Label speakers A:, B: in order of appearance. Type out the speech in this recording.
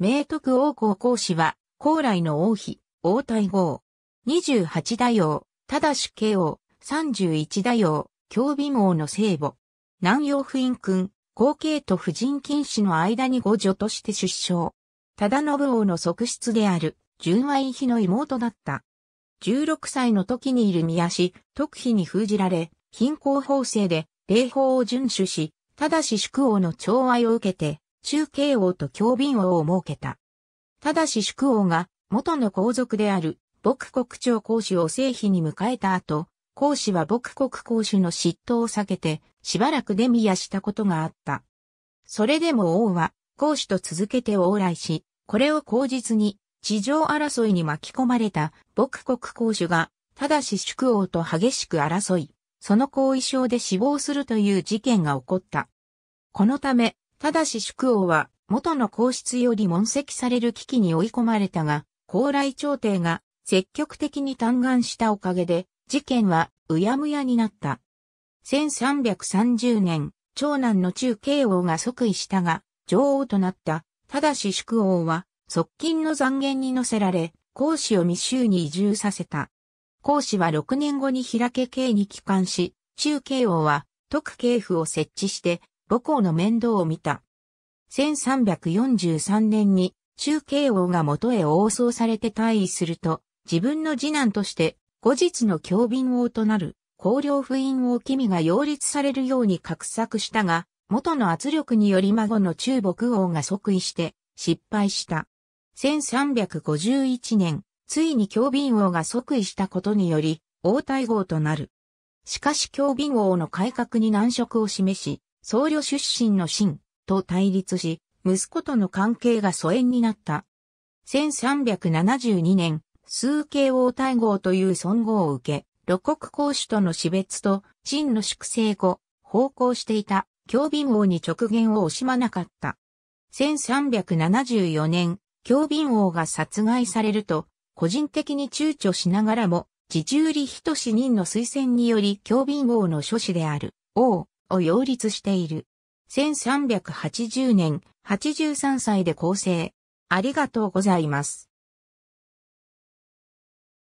A: 明徳王公公子は、高麗の王妃、王太后。28大王、ただし慶王、31大王、京美王の聖母。南洋不院君、後継と婦人禁止の間に御女として出生。忠信王の側室である、純愛妃の妹だった。16歳の時にいる宮氏、徳妃に封じられ、貧困法制で、礼法を遵守し、ただし宿王の寵愛を受けて、中慶王と強敏王を設けた。ただし宿王が元の皇族である牧国長公主を正妃に迎えた後、公主は牧国公主の嫉妬を避けて、しばらくデミアしたことがあった。それでも王は公主と続けて往来し、これを口実に地上争いに巻き込まれた牧国公主が、ただし宿王と激しく争い、その後遺症で死亡するという事件が起こった。このため、ただし宿王は元の皇室より問責される危機に追い込まれたが、高麗朝廷が積極的に嘆願したおかげで、事件はうやむやになった。1330年、長男の中慶王が即位したが、女王となった、ただし宿王は、側近の残言に乗せられ、孔子を密集に移住させた。孔子は6年後に開け慶に帰還し、中慶王は、特慶府を設置して、母校の面倒を見た。1343年に中慶王が元へ応送されて退位すると、自分の次男として後日の教敏王となる高領不院王君が擁立されるように画策したが、元の圧力により孫の中国王が即位して失敗した。1351年、ついに教敏王が即位したことにより、王太后となる。しかし教敏王の改革に難色を示し、僧侶出身の真と対立し、息子との関係が疎遠になった。1372年、数慶王大号という尊号を受け、露国公主との死別と、真の粛清後、奉公していた、京敏王に直言を惜しまなかった。1374年、京敏王が殺害されると、個人的に躊躇しながらも、自重理人死人の推薦により京敏王の諸子である、王、を擁立している。1380年、83歳で構成。ありがとうございます。